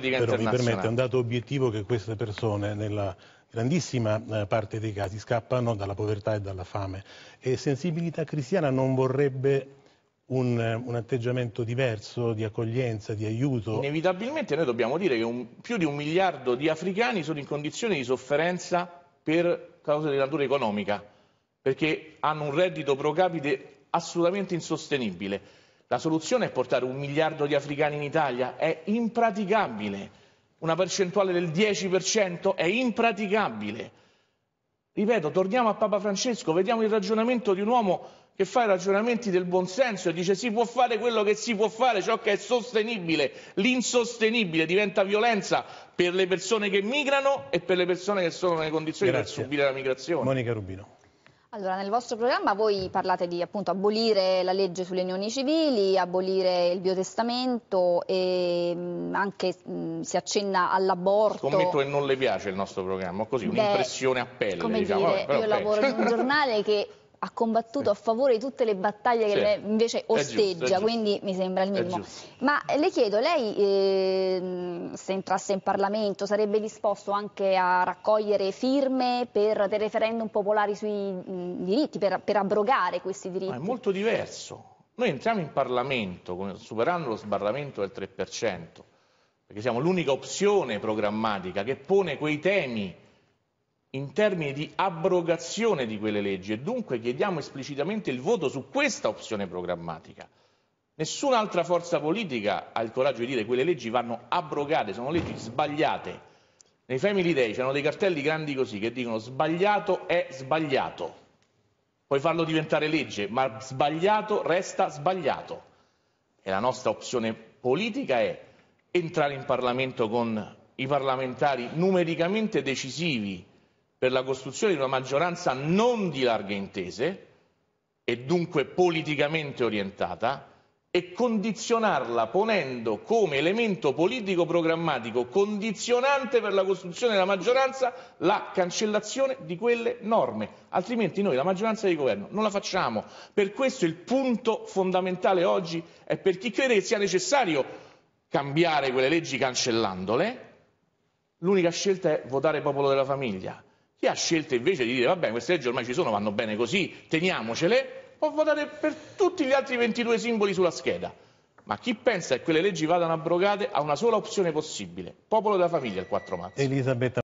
Però mi permette, è un dato obiettivo che queste persone nella grandissima eh, parte dei casi scappano dalla povertà e dalla fame e sensibilità cristiana non vorrebbe un, eh, un atteggiamento diverso di accoglienza, di aiuto. Inevitabilmente noi dobbiamo dire che un, più di un miliardo di africani sono in condizioni di sofferenza per causa di natura economica, perché hanno un reddito pro capite assolutamente insostenibile. La soluzione è portare un miliardo di africani in Italia? È impraticabile. Una percentuale del 10% è impraticabile. Ripeto, torniamo a Papa Francesco, vediamo il ragionamento di un uomo che fa i ragionamenti del buonsenso e dice si può fare quello che si può fare, ciò che è sostenibile, l'insostenibile diventa violenza per le persone che migrano e per le persone che sono nelle condizioni Grazie. per subire la migrazione. Monica Rubino. Allora, nel vostro programma voi parlate di appunto, abolire la legge sulle unioni civili, abolire il biotestamento e mm, anche mh, mm, si accenna all'aborto. Scommetto che non le piace il nostro programma, così un'impressione a pelle. Come diciamo. dire, Vabbè, io lavoro in un giornale che ha combattuto a favore di tutte le battaglie che lei invece osteggia, giusto, quindi mi sembra il minimo. Ma le chiedo, lei eh, se entrasse in Parlamento sarebbe disposto anche a raccogliere firme per dei referendum popolari sui mh, diritti, per, per abrogare questi diritti? Ma è molto diverso. Noi entriamo in Parlamento superando lo sbarramento del 3%, perché siamo l'unica opzione programmatica che pone quei temi in termini di abrogazione di quelle leggi e dunque chiediamo esplicitamente il voto su questa opzione programmatica. Nessun'altra forza politica ha il coraggio di dire che quelle leggi vanno abrogate, sono leggi sbagliate. Nei Family Day c'erano dei cartelli grandi così che dicono sbagliato è sbagliato. Puoi farlo diventare legge, ma sbagliato resta sbagliato. E la nostra opzione politica è entrare in Parlamento con i parlamentari numericamente decisivi per la costruzione di una maggioranza non di larghe intese e dunque politicamente orientata e condizionarla ponendo come elemento politico programmatico condizionante per la costruzione della maggioranza la cancellazione di quelle norme, altrimenti noi la maggioranza di governo non la facciamo. Per questo il punto fondamentale oggi è per chi crede che sia necessario cambiare quelle leggi cancellandole, l'unica scelta è votare popolo della famiglia chi ha scelto invece di dire va bene, queste leggi ormai ci sono, vanno bene così, teniamocele, può votare per tutti gli altri 22 simboli sulla scheda. Ma chi pensa che quelle leggi vadano abrogate ha una sola opzione possibile, popolo della famiglia il 4 marzo.